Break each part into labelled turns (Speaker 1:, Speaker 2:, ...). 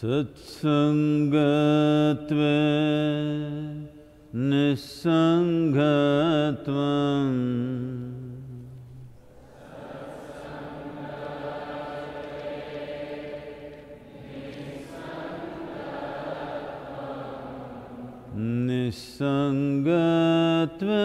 Speaker 1: सत्सङ्गत्वे निस्सङ्गत्वम् निस्सङ्गत्वे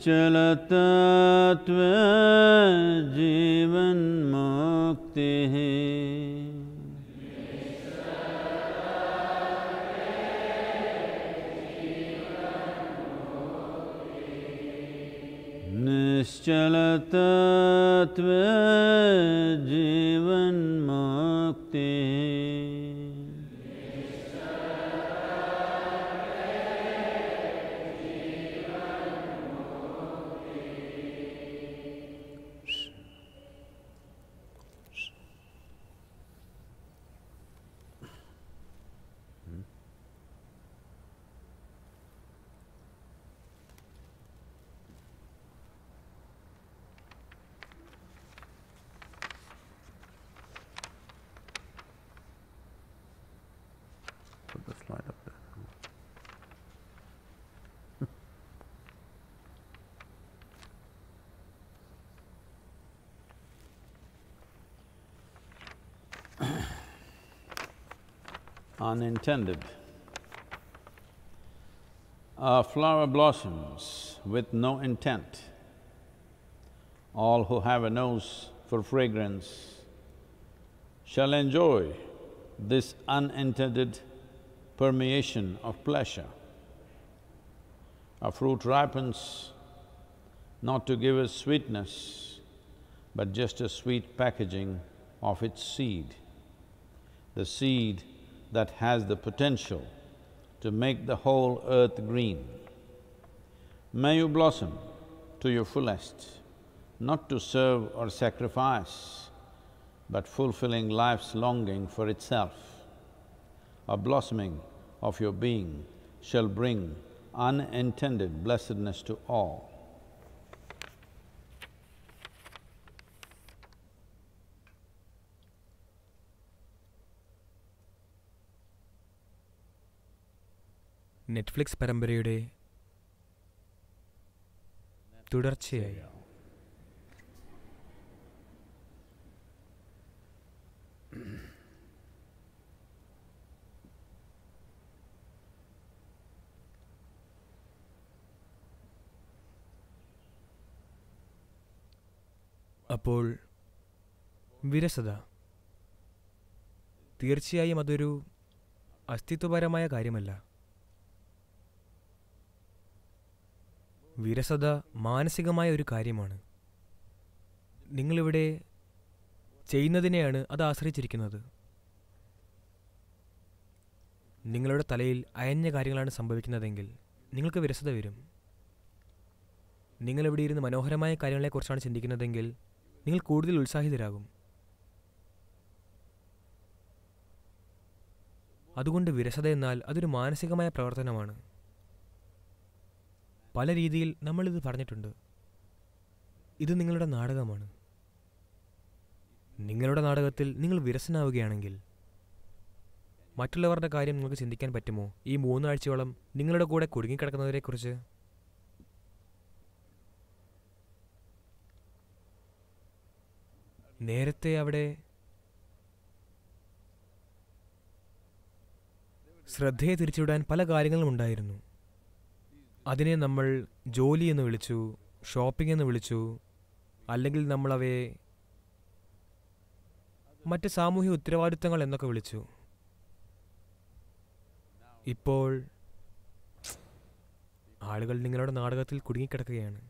Speaker 1: निश्चलतत्व जीवन मुक्ति है निश्चलतत्व flower blossoms with no intent. All who have a nose for fragrance shall enjoy this unintended permeation of pleasure. A fruit ripens not to give us sweetness, but just a sweet packaging of its seed. The seed that has the potential to make the whole earth green. May you blossom to your fullest, not to serve or sacrifice, but fulfilling life's longing for itself. A blossoming of your being shall bring unintended blessedness to all.
Speaker 2: Netflix പരമ്പരയുടെ തുടർച്ചയായി അപ്പോൾ വിരസത തീർച്ചയായും അതൊരു അസ്തിത്വപരമായ കാര്യമല്ല വിരസത മാനസികമായ ഒരു കാര്യമാണ് നിങ്ങളിവിടെ ചെയ്യുന്നതിനെയാണ് അത് ആശ്രയിച്ചിരിക്കുന്നത് നിങ്ങളുടെ തലയിൽ അയഞ്ഞ കാര്യങ്ങളാണ് സംഭവിക്കുന്നതെങ്കിൽ നിങ്ങൾക്ക് വിരസത വരും നിങ്ങളിവിടെ ഇരുന്ന് മനോഹരമായ കാര്യങ്ങളെക്കുറിച്ചാണ് ചിന്തിക്കുന്നതെങ്കിൽ നിങ്ങൾ കൂടുതൽ ഉത്സാഹിതരാകും അതുകൊണ്ട് വിരസത എന്നാൽ അതൊരു മാനസികമായ പ്രവർത്തനമാണ് പല രീതിയിൽ നമ്മളിത് പറഞ്ഞിട്ടുണ്ട് ഇത് നിങ്ങളുടെ നാടകമാണ് നിങ്ങളുടെ നാടകത്തിൽ നിങ്ങൾ വിരസനാവുകയാണെങ്കിൽ മറ്റുള്ളവരുടെ കാര്യം നിങ്ങൾക്ക് ചിന്തിക്കാൻ പറ്റുമോ ഈ മൂന്നാഴ്ചയോളം നിങ്ങളുടെ കൂടെ കുടുങ്ങിക്കിടക്കുന്നവരെക്കുറിച്ച് നേരത്തെ അവിടെ ശ്രദ്ധയെ തിരിച്ചുവിടാൻ പല കാര്യങ്ങളും ഉണ്ടായിരുന്നു അതിനെ നമ്മൾ ജോലി എന്ന് വിളിച്ചു ഷോപ്പിംഗ് എന്ന് വിളിച്ചു അല്ലെങ്കിൽ നമ്മളവയെ മറ്റ് സാമൂഹ്യ ഉത്തരവാദിത്തങ്ങൾ എന്നൊക്കെ വിളിച്ചു ഇപ്പോൾ ആളുകൾ നിങ്ങളുടെ നാടകത്തിൽ കുടുങ്ങിക്കിടക്കുകയാണ്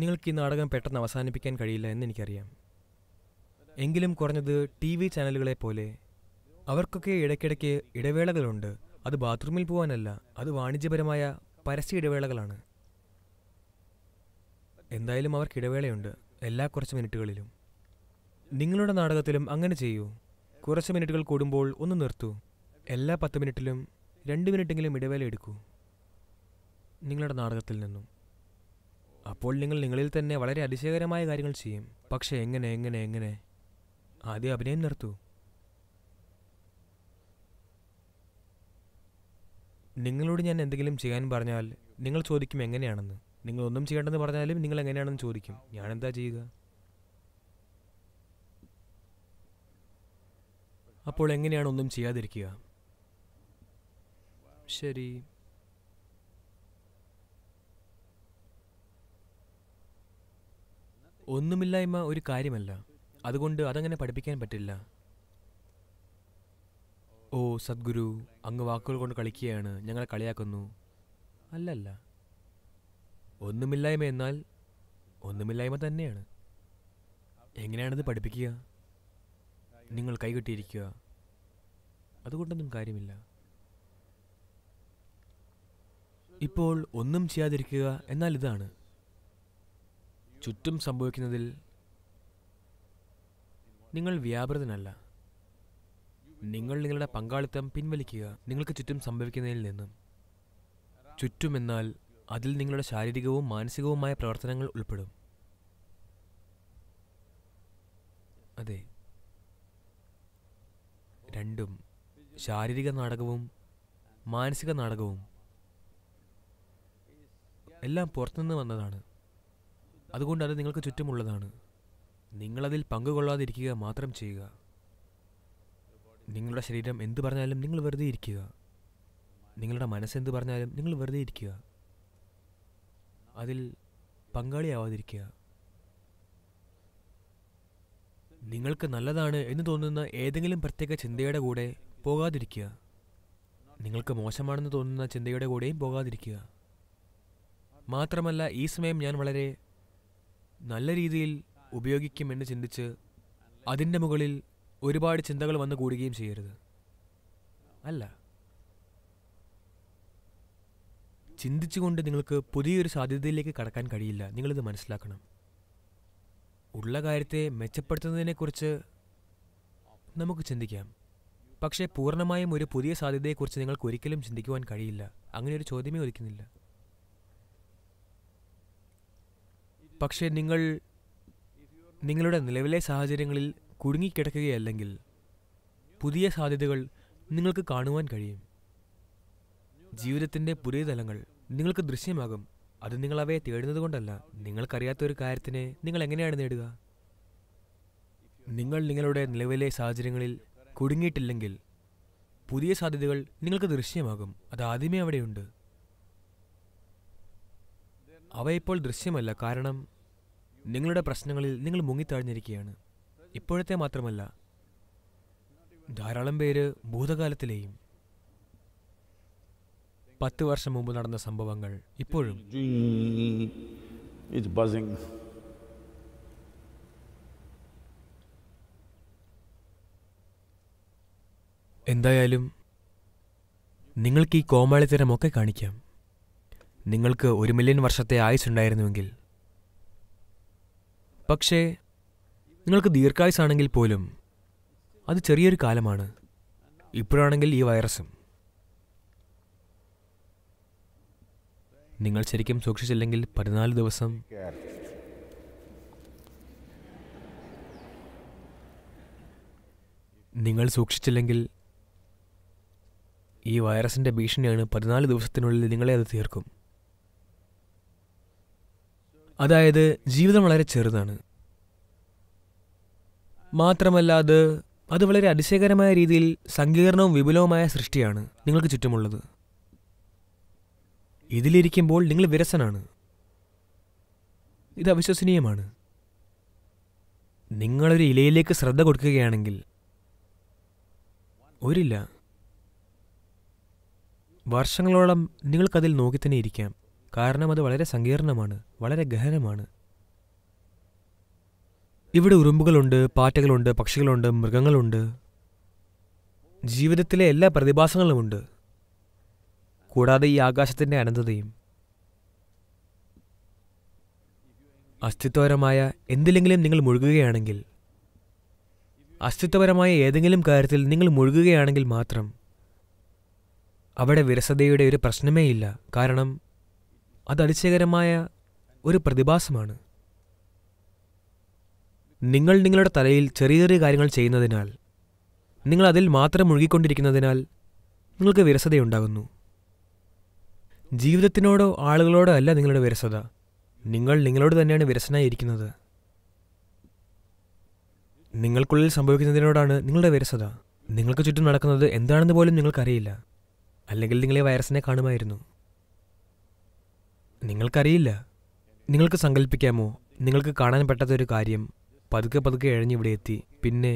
Speaker 2: നിങ്ങൾക്ക് ഈ നാടകം പെട്ടെന്ന് അവസാനിപ്പിക്കാൻ കഴിയില്ല എന്ന് എനിക്കറിയാം എങ്കിലും കുറഞ്ഞത് ടി വി ചാനലുകളെ പോലെ അവർക്കൊക്കെ ഇടയ്ക്കിടയ്ക്ക് ഇടവേളകളുണ്ട് അത് ബാത്റൂമിൽ പോകാനല്ല അത് വാണിജ്യപരമായ പരസ്യ ഇടവേളകളാണ് എന്തായാലും അവർക്ക് ഇടവേളയുണ്ട് എല്ലാ കുറച്ച് മിനിറ്റുകളിലും നിങ്ങളുടെ നാടകത്തിലും അങ്ങനെ ചെയ്യൂ കുറച്ച് മിനിറ്റുകൾ കൂടുമ്പോൾ ഒന്ന് നിർത്തൂ എല്ലാ പത്ത് മിനിറ്റിലും രണ്ട് മിനിറ്റെങ്കിലും ഇടവേള എടുക്കൂ നിങ്ങളുടെ നാടകത്തിൽ നിന്നും അപ്പോൾ നിങ്ങൾ നിങ്ങളിൽ തന്നെ വളരെ അതിശയകരമായ കാര്യങ്ങൾ ചെയ്യും പക്ഷേ എങ്ങനെ എങ്ങനെ എങ്ങനെ ആദ്യം അഭിനയം നിർത്തൂ നിങ്ങളോട് ഞാൻ എന്തെങ്കിലും ചെയ്യാൻ പറഞ്ഞാൽ നിങ്ങൾ ചോദിക്കും എങ്ങനെയാണെന്ന് നിങ്ങൾ ഒന്നും ചെയ്യേണ്ടെന്ന് പറഞ്ഞാലും നിങ്ങൾ എങ്ങനെയാണെന്ന് ചോദിക്കും ഞാൻ എന്താ ചെയ്യുക അപ്പോൾ എങ്ങനെയാണ് ഒന്നും ചെയ്യാതിരിക്കുക ശരി ഒന്നുമില്ലായ്മ ഒരു കാര്യമല്ല അതുകൊണ്ട് അതങ്ങനെ പഠിപ്പിക്കാൻ പറ്റില്ല ഓ സദ്ഗുരു അങ്ങ് വാക്കുകൾ കൊണ്ട് കളിക്കുകയാണ് ഞങ്ങളെ കളിയാക്കുന്നു അല്ലല്ല ഒന്നുമില്ലായ്മ എന്നാൽ ഒന്നുമില്ലായ്മ തന്നെയാണ് എങ്ങനെയാണിത് പഠിപ്പിക്കുക നിങ്ങൾ കൈകെട്ടിയിരിക്കുക അതുകൊണ്ടൊന്നും കാര്യമില്ല ഇപ്പോൾ ഒന്നും ചെയ്യാതിരിക്കുക എന്നാൽ ഇതാണ് ചുറ്റും സംഭവിക്കുന്നതിൽ നിങ്ങൾ വ്യാപൃതനല്ല നിങ്ങൾ നിങ്ങളുടെ പങ്കാളിത്തം പിൻവലിക്കുക നിങ്ങൾക്ക് ചുറ്റും സംഭവിക്കുന്നതിൽ നിന്നും ചുറ്റുമെന്നാൽ അതിൽ നിങ്ങളുടെ ശാരീരികവും മാനസികവുമായ പ്രവർത്തനങ്ങൾ ഉൾപ്പെടും അതെ രണ്ടും ശാരീരിക നാടകവും മാനസിക നാടകവും എല്ലാം പുറത്തുനിന്ന് വന്നതാണ് അതുകൊണ്ട് അത് നിങ്ങൾക്ക് ചുറ്റുമുള്ളതാണ് നിങ്ങളതിൽ പങ്കുകൊള്ളാതിരിക്കുക മാത്രം ചെയ്യുക നിങ്ങളുടെ ശരീരം എന്തു പറഞ്ഞാലും നിങ്ങൾ വെറുതെ ഇരിക്കുക നിങ്ങളുടെ മനസ്സെന്ത് പറഞ്ഞാലും നിങ്ങൾ വെറുതെ ഇരിക്കുക അതിൽ പങ്കാളിയാവാതിരിക്കുക നിങ്ങൾക്ക് നല്ലതാണ് എന്ന് തോന്നുന്ന ഏതെങ്കിലും പ്രത്യേക ചിന്തയുടെ കൂടെ പോകാതിരിക്കുക നിങ്ങൾക്ക് മോശമാണെന്ന് തോന്നുന്ന ചിന്തയുടെ കൂടെയും പോകാതിരിക്കുക മാത്രമല്ല ഈ സമയം ഞാൻ വളരെ നല്ല രീതിയിൽ ഉപയോഗിക്കുമെന്ന് ചിന്തിച്ച് അതിൻ്റെ മുകളിൽ ഒരുപാട് ചിന്തകൾ വന്നു കൂടുകയും ചെയ്യരുത് അല്ല ചിന്തിച്ചുകൊണ്ട് നിങ്ങൾക്ക് പുതിയൊരു സാധ്യതയിലേക്ക് കടക്കാൻ കഴിയില്ല നിങ്ങളിത് മനസ്സിലാക്കണം ഉള്ള കാര്യത്തെ മെച്ചപ്പെടുത്തുന്നതിനെക്കുറിച്ച് നമുക്ക് ചിന്തിക്കാം പക്ഷേ പൂർണ്ണമായും ഒരു പുതിയ സാധ്യതയെക്കുറിച്ച് നിങ്ങൾക്ക് ഒരിക്കലും ചിന്തിക്കുവാൻ കഴിയില്ല അങ്ങനെ ഒരു ചോദ്യമേ ഒരിക്കുന്നില്ല പക്ഷേ നിങ്ങൾ നിങ്ങളുടെ നിലവിലെ സാഹചര്യങ്ങളിൽ കുടുങ്ങിക്കിടക്കുകയല്ലെങ്കിൽ പുതിയ സാധ്യതകൾ നിങ്ങൾക്ക് കാണുവാൻ കഴിയും ജീവിതത്തിൻ്റെ പുതിയ തലങ്ങൾ നിങ്ങൾക്ക് ദൃശ്യമാകും അത് നിങ്ങൾ തേടുന്നത് കൊണ്ടല്ല നിങ്ങൾക്കറിയാത്ത ഒരു കാര്യത്തിനെ നിങ്ങൾ എങ്ങനെയാണ് നേടുക നിങ്ങൾ നിങ്ങളുടെ നിലവിലെ സാഹചര്യങ്ങളിൽ കുടുങ്ങിയിട്ടില്ലെങ്കിൽ പുതിയ സാധ്യതകൾ നിങ്ങൾക്ക് ദൃശ്യമാകും അത് ആദ്യമേ അവിടെയുണ്ട് അവ ഇപ്പോൾ ദൃശ്യമല്ല കാരണം നിങ്ങളുടെ പ്രശ്നങ്ങളിൽ നിങ്ങൾ മുങ്ങിത്താഴ്ന്നിരിക്കുകയാണ് ഇപ്പോഴത്തെ മാത്രമല്ല ധാരാളം പേര് ഭൂതകാലത്തിലെയും പത്ത് വർഷം മുമ്പ് നടന്ന സംഭവങ്ങൾ ഇപ്പോഴും എന്തായാലും നിങ്ങൾക്ക് ഈ കോമാളിത്തരമൊക്കെ കാണിക്കാം നിങ്ങൾക്ക് ഒരു മില്യൺ വർഷത്തെ ആയുസ് ഉണ്ടായിരുന്നുവെങ്കിൽ പക്ഷേ നിങ്ങൾക്ക് ദീർഘായുസാണെങ്കിൽ പോലും അത് ചെറിയൊരു കാലമാണ് ഇപ്പോഴാണെങ്കിൽ ഈ വൈറസും നിങ്ങൾ ശരിക്കും സൂക്ഷിച്ചില്ലെങ്കിൽ പതിനാല് ദിവസം നിങ്ങൾ സൂക്ഷിച്ചില്ലെങ്കിൽ ഈ വൈറസിൻ്റെ ഭീഷണിയാണ് പതിനാല് ദിവസത്തിനുള്ളിൽ നിങ്ങളെ അത് തീർക്കും അതായത് ജീവിതം വളരെ ചെറുതാണ് മാത്രമല്ല അത് അത് വളരെ അതിശയകരമായ രീതിയിൽ സങ്കീർണവും വിപുലവുമായ സൃഷ്ടിയാണ് നിങ്ങൾക്ക് ചുറ്റുമുള്ളത് ഇതിലിരിക്കുമ്പോൾ നിങ്ങൾ വിരസനാണ് ഇത് അവിശ്വസനീയമാണ് നിങ്ങളൊരു ഇലയിലേക്ക് ശ്രദ്ധ കൊടുക്കുകയാണെങ്കിൽ ഒരില്ല വർഷങ്ങളോളം നിങ്ങൾക്കതിൽ നോക്കി തന്നെ ഇരിക്കാം കാരണം അത് വളരെ സങ്കീർണമാണ് വളരെ ഗഹനമാണ് ഇവിടെ ഉറുമ്പുകളുണ്ട് പാറ്റകളുണ്ട് പക്ഷികളുണ്ട് മൃഗങ്ങളുണ്ട് ജീവിതത്തിലെ എല്ലാ പ്രതിഭാസങ്ങളുമുണ്ട് കൂടാതെ ഈ ആകാശത്തിൻ്റെ അനന്തതയും അസ്തിത്വപരമായ എന്തിലെങ്കിലും നിങ്ങൾ മുഴുകുകയാണെങ്കിൽ അസ്തിത്വപരമായ ഏതെങ്കിലും കാര്യത്തിൽ നിങ്ങൾ മുഴുകുകയാണെങ്കിൽ മാത്രം അവിടെ വിരസതയുടെ ഒരു പ്രശ്നമേ ഇല്ല കാരണം അത് അതിശയകരമായ ഒരു പ്രതിഭാസമാണ് നിങ്ങൾ നിങ്ങളുടെ തലയിൽ ചെറിയ ചെറിയ കാര്യങ്ങൾ ചെയ്യുന്നതിനാൽ നിങ്ങൾ അതിൽ മാത്രം മുഴുകിക്കൊണ്ടിരിക്കുന്നതിനാൽ നിങ്ങൾക്ക് വിരസതയുണ്ടാകുന്നു ജീവിതത്തിനോടോ ആളുകളോടോ അല്ല നിങ്ങളുടെ വിരസത നിങ്ങൾ നിങ്ങളോട് തന്നെയാണ് വിരസനായിരിക്കുന്നത് നിങ്ങൾക്കുള്ളിൽ സംഭവിക്കുന്നതിനോടാണ് നിങ്ങളുടെ വിരസത നിങ്ങൾക്ക് ചുറ്റും നടക്കുന്നത് എന്താണെന്ന് പോലും നിങ്ങൾക്കറിയില്ല അല്ലെങ്കിൽ നിങ്ങളെ വൈറസിനെ കാണുമായിരുന്നു നിങ്ങൾക്കറിയില്ല നിങ്ങൾക്ക് സങ്കല്പിക്കാമോ നിങ്ങൾക്ക് കാണാൻ പറ്റാത്ത ഒരു കാര്യം പതുക്കെ പതുക്കെ എഴഞ്ഞിവിടെ എത്തി പിന്നെ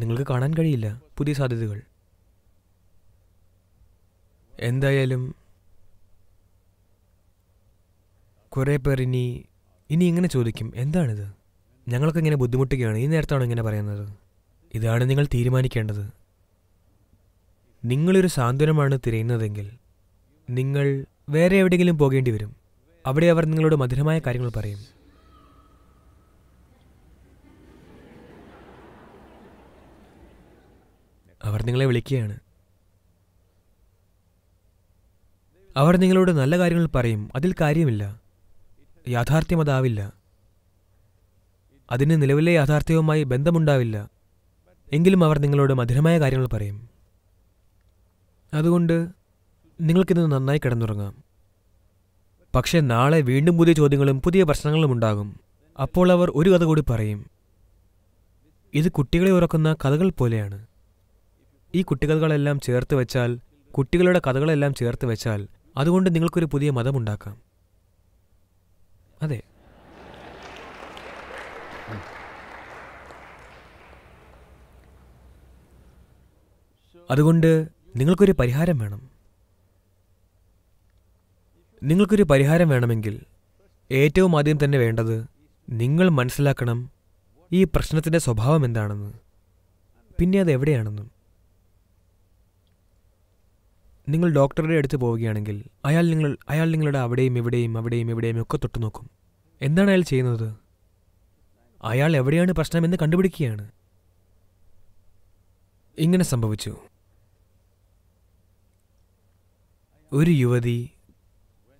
Speaker 2: നിങ്ങൾക്ക് കാണാൻ കഴിയില്ല പുതിയ സാധ്യതകൾ എന്തായാലും കുറേ പേർ ഇനി ഇനി ഇങ്ങനെ ചോദിക്കും എന്താണിത് ഞങ്ങൾക്ക് ഇങ്ങനെ ബുദ്ധിമുട്ടുകയാണ് ഈ നേരത്താണ് ഇങ്ങനെ പറയുന്നത് ഇതാണ് നിങ്ങൾ തീരുമാനിക്കേണ്ടത് നിങ്ങളൊരു സാന്ത്വനമാണ് തിരയുന്നതെങ്കിൽ നിങ്ങൾ വേറെ എവിടെയെങ്കിലും പോകേണ്ടി വരും അവിടെ അവർ നിങ്ങളോട് മധുരമായ കാര്യങ്ങൾ പറയും അവർ നിങ്ങളെ വിളിക്കുകയാണ് അവർ നിങ്ങളോട് നല്ല കാര്യങ്ങൾ പറയും അതിൽ കാര്യമില്ല യാഥാർത്ഥ്യം അതാവില്ല അതിന് നിലവിലെ യാഥാർത്ഥ്യവുമായി ബന്ധമുണ്ടാവില്ല എങ്കിലും അവർ നിങ്ങളോട് മധുരമായ കാര്യങ്ങൾ പറയും അതുകൊണ്ട് നിങ്ങൾക്കിന്ന് നന്നായി കിടന്നുറങ്ങാം പക്ഷേ നാളെ വീണ്ടും പുതിയ ചോദ്യങ്ങളും പുതിയ പ്രശ്നങ്ങളും ഉണ്ടാകും അപ്പോൾ അവർ ഒരു കഥ കൂടി പറയും ഇത് കുട്ടികളെ ഉറക്കുന്ന കഥകൾ പോലെയാണ് ഈ കുട്ടികഥകളെല്ലാം ചേർത്ത് വെച്ചാൽ കുട്ടികളുടെ കഥകളെല്ലാം ചേർത്ത് വെച്ചാൽ അതുകൊണ്ട് നിങ്ങൾക്കൊരു പുതിയ മതമുണ്ടാക്കാം അതെ അതുകൊണ്ട് നിങ്ങൾക്കൊരു പരിഹാരം വേണം നിങ്ങൾക്കൊരു പരിഹാരം വേണമെങ്കിൽ ഏറ്റവും ആദ്യം തന്നെ വേണ്ടത് നിങ്ങൾ മനസ്സിലാക്കണം ഈ പ്രശ്നത്തിൻ്റെ സ്വഭാവം എന്താണെന്ന് പിന്നെ അത് എവിടെയാണെന്നും നിങ്ങൾ ഡോക്ടറുടെ അടുത്ത് പോവുകയാണെങ്കിൽ അയാൾ നിങ്ങൾ അയാൾ നിങ്ങളുടെ അവിടെയും ഇവിടെയും അവിടെയും ഇവിടെയും ഒക്കെ തൊട്ടു നോക്കും എന്താണ് അയാൾ ചെയ്യുന്നത് അയാൾ എവിടെയാണ് പ്രശ്നമെന്ന് കണ്ടുപിടിക്കുകയാണ് ഇങ്ങനെ സംഭവിച്ചു ഒരു യുവതി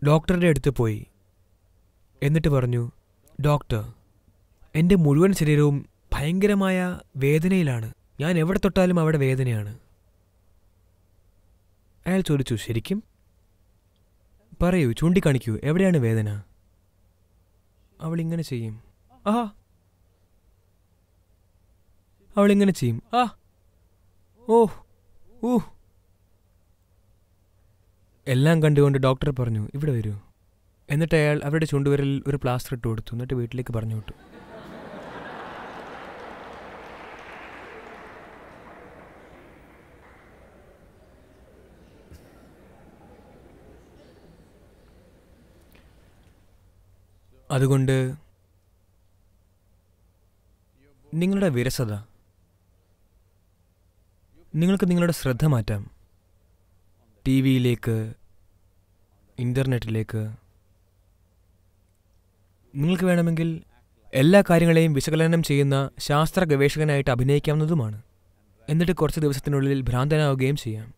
Speaker 2: ഡോക്ടറുടെ അടുത്ത് പോയി എന്നിട്ട് പറഞ്ഞു ഡോക്ടർ എൻ്റെ മുഴുവൻ ശരീരവും ഭയങ്കരമായ വേദനയിലാണ് ഞാൻ എവിടെ തൊട്ടാലും അവിടെ വേദനയാണ് അയാൾ ചോദിച്ചു ശരിക്കും പറയൂ ചൂണ്ടിക്കാണിക്കൂ എവിടെയാണ് വേദന അവൾ ഇങ്ങനെ ചെയ്യും ആ അവളിങ്ങനെ ചെയ്യും ആ ഓ ഊഹ് എല്ലാം കണ്ടുകൊണ്ട് ഡോക്ടർ പറഞ്ഞു ഇവിടെ വരൂ എന്നിട്ട് അയാൾ അവരുടെ ചുണ്ടുവരിൽ ഒരു പ്ലാസ്റ്റർ ഇട്ട് കൊടുത്തു എന്നിട്ട് വീട്ടിലേക്ക് പറഞ്ഞു വിട്ടു അതുകൊണ്ട് നിങ്ങളുടെ വിരസത നിങ്ങൾക്ക് നിങ്ങളുടെ ശ്രദ്ധ മാറ്റാം ടി വിയിലേക്ക് ഇൻ്റർനെറ്റിലേക്ക് നിങ്ങൾക്ക് വേണമെങ്കിൽ എല്ലാ കാര്യങ്ങളെയും വിശകലനം ചെയ്യുന്ന ശാസ്ത്ര ഗവേഷകനായിട്ട് അഭിനയിക്കാവുന്നതുമാണ് എന്നിട്ട് കുറച്ച് ദിവസത്തിനുള്ളിൽ ഭ്രാന്തനാവുകയും ചെയ്യാം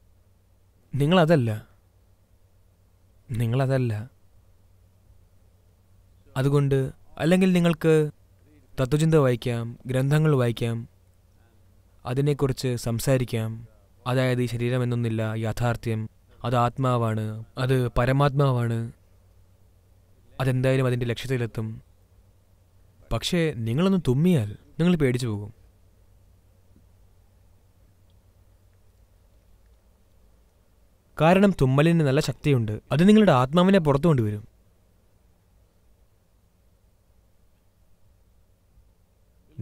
Speaker 2: നിങ്ങളതല്ല നിങ്ങളതല്ല അതുകൊണ്ട് അല്ലെങ്കിൽ നിങ്ങൾക്ക് തത്വചിന്ത വായിക്കാം ഗ്രന്ഥങ്ങൾ വായിക്കാം അതിനെക്കുറിച്ച് സംസാരിക്കാം അതായത് ഈ ശരീരമെന്നൊന്നില്ല യാഥാർത്ഥ്യം അത് ആത്മാവാണ് അത് പരമാത്മാവാണ് അതെന്തായാലും അതിൻ്റെ ലക്ഷ്യത്തിലെത്തും പക്ഷേ നിങ്ങളൊന്ന് തുമ്മിയാൽ നിങ്ങൾ പേടിച്ചു പോകും കാരണം തുമ്മലിന് നല്ല ശക്തിയുണ്ട് അത് നിങ്ങളുടെ ആത്മാവിനെ പുറത്തു കൊണ്ടുവരും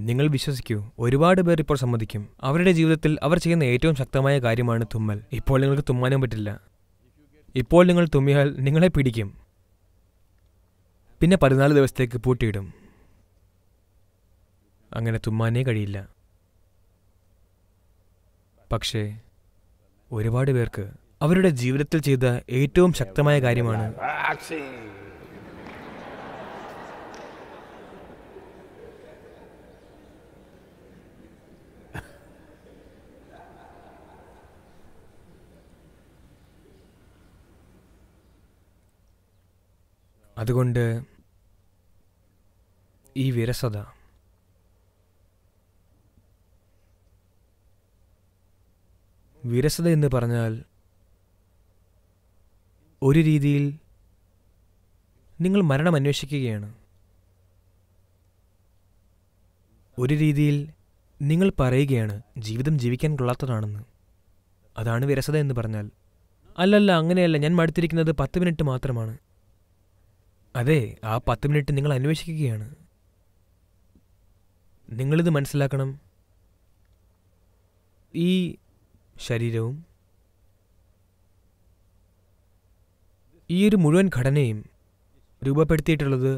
Speaker 2: നിങ്ങൾ വിശ്വസിക്കൂ ഒരുപാട് പേർ ഇപ്പോൾ സമ്മതിക്കും അവരുടെ ജീവിതത്തിൽ അവർ ചെയ്യുന്ന ഏറ്റവും ശക്തമായ കാര്യമാണ് തുമ്മൽ ഇപ്പോൾ നിങ്ങൾക്ക് തുമ്മാനും പറ്റില്ല ഇപ്പോൾ നിങ്ങൾ തുമ്മിയാൽ നിങ്ങളെ പിടിക്കും പിന്നെ പതിനാല് ദിവസത്തേക്ക് പൂട്ടിയിടും അങ്ങനെ തുമ്മാനേ കഴിയില്ല പക്ഷേ ഒരുപാട് പേർക്ക് അവരുടെ ജീവിതത്തിൽ ചെയ്ത ഏറ്റവും ശക്തമായ കാര്യമാണ് അതുകൊണ്ട് ഈ വിരസത വിരസത എന്ന് പറഞ്ഞാൽ ഒരു രീതിയിൽ നിങ്ങൾ മരണം അന്വേഷിക്കുകയാണ് ഒരു രീതിയിൽ നിങ്ങൾ പറയുകയാണ് ജീവിതം ജീവിക്കാൻ കൊള്ളാത്തതാണെന്ന് അതാണ് വിരസത എന്ന് പറഞ്ഞാൽ അല്ലല്ല അങ്ങനെയല്ല ഞാൻ മടുത്തിരിക്കുന്നത് പത്ത് മിനിറ്റ് മാത്രമാണ് അതെ ആ പത്ത് മിനിറ്റ് നിങ്ങൾ അന്വേഷിക്കുകയാണ് നിങ്ങളിത് മനസ്സിലാക്കണം ഈ ശരീരവും ഈ ഒരു മുഴുവൻ ഘടനയും രൂപപ്പെടുത്തിയിട്ടുള്ളത്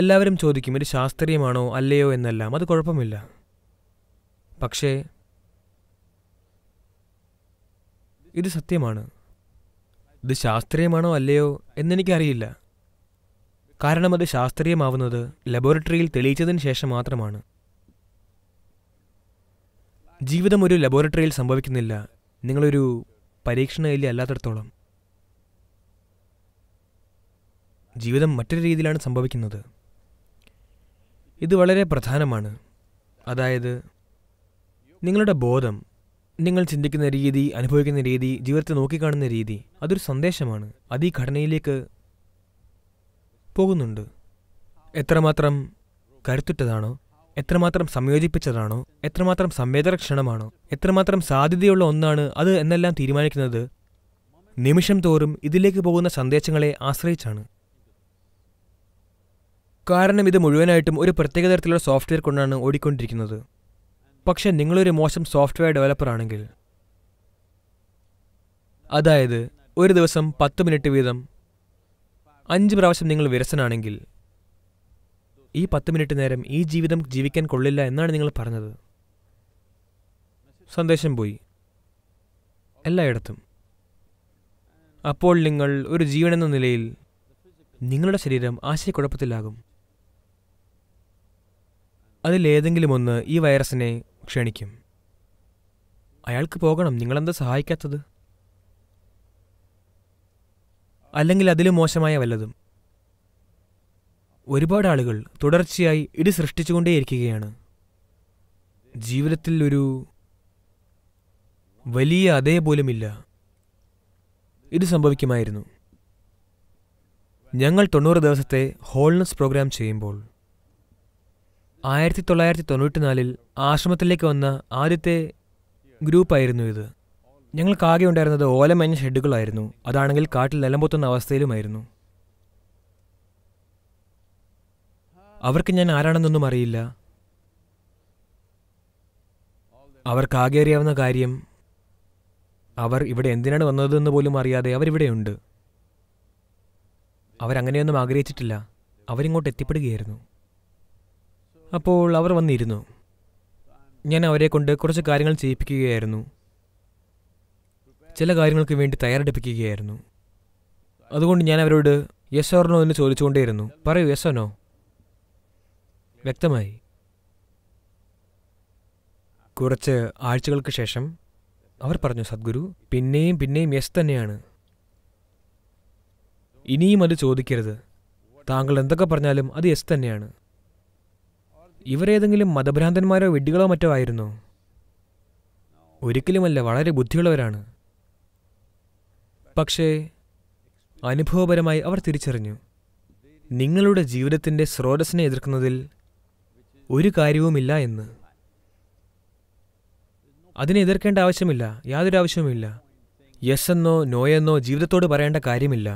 Speaker 2: എല്ലാവരും ചോദിക്കും ഇത് ശാസ്ത്രീയമാണോ അല്ലയോ എന്നെല്ലാം അത് കുഴപ്പമില്ല പക്ഷേ ഇത് സത്യമാണ് ഇത് ശാസ്ത്രീയമാണോ അല്ലയോ എന്നെനിക്കറിയില്ല കാരണം അത് ശാസ്ത്രീയമാവുന്നത് ലബോറട്ടറിയിൽ തെളിയിച്ചതിന് ശേഷം മാത്രമാണ് ജീവിതം ഒരു ലബോറട്ടറിയിൽ സംഭവിക്കുന്നില്ല നിങ്ങളൊരു പരീക്ഷണയില്ല അല്ലാത്തടത്തോളം ജീവിതം മറ്റൊരു രീതിയിലാണ് സംഭവിക്കുന്നത് ഇത് വളരെ പ്രധാനമാണ് അതായത് നിങ്ങളുടെ ബോധം നിങ്ങൾ ചിന്തിക്കുന്ന രീതി അനുഭവിക്കുന്ന രീതി ജീവിതത്തെ നോക്കിക്കാണുന്ന രീതി അതൊരു സന്ദേശമാണ് അത് ഈ ഘടനയിലേക്ക് പോകുന്നുണ്ട് എത്രമാത്രം കരുത്തുറ്റതാണോ എത്രമാത്രം സംയോജിപ്പിച്ചതാണോ എത്രമാത്രം സംവേദനക്ഷണമാണോ എത്രമാത്രം സാധ്യതയുള്ള ഒന്നാണ് അത് എന്നെല്ലാം തീരുമാനിക്കുന്നത് നിമിഷം തോറും ഇതിലേക്ക് പോകുന്ന സന്ദേശങ്ങളെ ആശ്രയിച്ചാണ് കാരണം ഇത് മുഴുവനായിട്ടും ഒരു പ്രത്യേക തരത്തിലുള്ള സോഫ്റ്റ്വെയർ കൊണ്ടാണ് ഓടിക്കൊണ്ടിരിക്കുന്നത് പക്ഷെ നിങ്ങളൊരു മോശം സോഫ്റ്റ്വെയർ ഡെവലപ്പർ ആണെങ്കിൽ അതായത് ഒരു ദിവസം പത്ത് മിനിറ്റ് വീതം അഞ്ച് പ്രാവശ്യം നിങ്ങൾ വിരസനാണെങ്കിൽ ഈ പത്ത് മിനിറ്റ് നേരം ഈ ജീവിതം ജീവിക്കാൻ കൊള്ളില്ല എന്നാണ് നിങ്ങൾ പറഞ്ഞത് സന്ദേശം പോയി എല്ലായിടത്തും അപ്പോൾ നിങ്ങൾ ഒരു ജീവനെന്ന നിലയിൽ നിങ്ങളുടെ ശരീരം ആശയക്കുഴപ്പത്തിലാകും അതിലേതെങ്കിലുമൊന്ന് ഒന്ന് ഈ വൈറസിനെ ക്ഷണിക്കും അയാൾക്ക് പോകണം നിങ്ങളെന്താ സഹായിക്കാത്തത് അല്ലെങ്കിൽ അതിലും മോശമായ വല്ലതും ഒരുപാട് ആളുകൾ തുടർച്ചയായി ഇടി സൃഷ്ടിച്ചുകൊണ്ടേയിരിക്കുകയാണ് ജീവിതത്തിൽ ഒരു വലിയ അതേ പോലുമില്ല ഇത് സംഭവിക്കുമായിരുന്നു ഞങ്ങൾ തൊണ്ണൂറ് ദിവസത്തെ ഹോൾനെസ് പ്രോഗ്രാം ചെയ്യുമ്പോൾ ആയിരത്തി തൊള്ളായിരത്തി തൊണ്ണൂറ്റിനാലിൽ ആശ്രമത്തിലേക്ക് വന്ന ആദ്യത്തെ ഗ്രൂപ്പായിരുന്നു ഇത് ഞങ്ങൾക്കാകെ ഉണ്ടായിരുന്നത് ഓലമഞ്ഞ ഷെഡുകളായിരുന്നു അതാണെങ്കിൽ കാട്ടിൽ നിലമ്പൊത്തുന്ന അവസ്ഥയിലുമായിരുന്നു അവർക്ക് ഞാൻ ആരാണെന്നൊന്നും അറിയില്ല അവർക്കാകെ അറിയാവുന്ന കാര്യം അവർ ഇവിടെ എന്തിനാണ് വന്നതെന്ന് പോലും അറിയാതെ അവരിവിടെയുണ്ട് അവരങ്ങനെയൊന്നും ആഗ്രഹിച്ചിട്ടില്ല അവരിങ്ങോട്ട് എത്തിപ്പെടുകയായിരുന്നു അപ്പോൾ അവർ വന്നിരുന്നു ഞാൻ അവരെ കൊണ്ട് കുറച്ച് കാര്യങ്ങൾ ചെയ്യിപ്പിക്കുകയായിരുന്നു ചില കാര്യങ്ങൾക്ക് വേണ്ടി തയ്യാറെടുപ്പിക്കുകയായിരുന്നു അതുകൊണ്ട് ഞാൻ അവരോട് യെസ് എന്ന് ചോദിച്ചുകൊണ്ടേയിരുന്നു പറയൂ യെസ് വ്യക്തമായി കുറച്ച് ആഴ്ചകൾക്ക് ശേഷം അവർ പറഞ്ഞു സദ്ഗുരു പിന്നെയും പിന്നെയും യെസ് തന്നെയാണ് ഇനിയും അത് ചോദിക്കരുത് താങ്കൾ എന്തൊക്കെ പറഞ്ഞാലും അത് യെസ് തന്നെയാണ് ഇവരേതെങ്കിലും മതഭ്രാന്തന്മാരോ വിഡ്ഢികളോ മറ്റോ ആയിരുന്നു ഒരിക്കലുമല്ല വളരെ ബുദ്ധിയുള്ളവരാണ് പക്ഷേ അനുഭവപരമായി അവർ തിരിച്ചറിഞ്ഞു നിങ്ങളുടെ ജീവിതത്തിൻ്റെ സ്രോതസ്സിനെ എതിർക്കുന്നതിൽ ഒരു കാര്യവുമില്ല എന്ന് അതിനെ എതിർക്കേണ്ട ആവശ്യമില്ല യാതൊരു ആവശ്യവുമില്ല യെസ് എന്നോ നോ എന്നോ ജീവിതത്തോട് പറയേണ്ട കാര്യമില്ല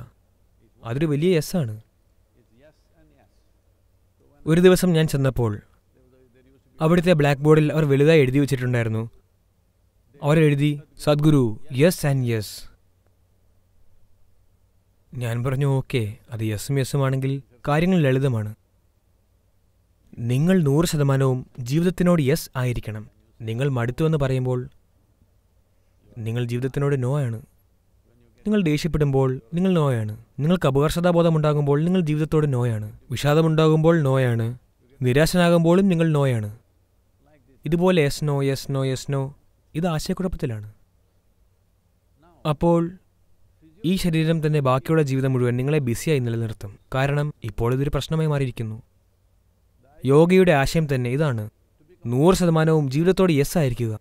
Speaker 2: അതൊരു വലിയ യെസ്സാണ് ഒരു ദിവസം ഞാൻ ചെന്നപ്പോൾ അവിടുത്തെ ബ്ലാക്ക് ബോർഡിൽ അവർ വലുതായി എഴുതി വെച്ചിട്ടുണ്ടായിരുന്നു അവരെഴുതി സദ്ഗുരു യെസ് ആൻഡ് യെസ് ഞാൻ പറഞ്ഞു ഓക്കെ അത് യെസ്സും യെസ്സുമാണെങ്കിൽ കാര്യങ്ങൾ ലളിതമാണ് നിങ്ങൾ നൂറ് ശതമാനവും ജീവിതത്തിനോട് യെസ് ആയിരിക്കണം നിങ്ങൾ മടുത്തുവെന്ന് പറയുമ്പോൾ നിങ്ങൾ ജീവിതത്തിനോട് നോ ആണ് നിങ്ങൾ ദേഷ്യപ്പെടുമ്പോൾ നിങ്ങൾ നോയാണ് നിങ്ങൾക്ക് അപകർഷതാബോധം ഉണ്ടാകുമ്പോൾ നിങ്ങൾ ജീവിതത്തോട് നോയാണ് വിഷാദമുണ്ടാകുമ്പോൾ നോയാണ് നിരാശനാകുമ്പോഴും നിങ്ങൾ നോയാണ് ഇതുപോലെ yes no yes no yes no ഇത് ആശയക്കുഴപ്പത്തിലാണ് അപ്പോൾ ഈ ശരീരം തന്നെ ബാക്കിയുള്ള ജീവിതം മുഴുവൻ നിങ്ങളെ ബിസിയായി നിലനിർത്തും കാരണം ഇപ്പോൾ ഇതൊരു പ്രശ്നമായി മാറിയിരിക്കുന്നു യോഗയുടെ ആശയം തന്നെ ഇതാണ് നൂറ് ശതമാനവും ജീവിതത്തോട് യെസ് ആയിരിക്കുക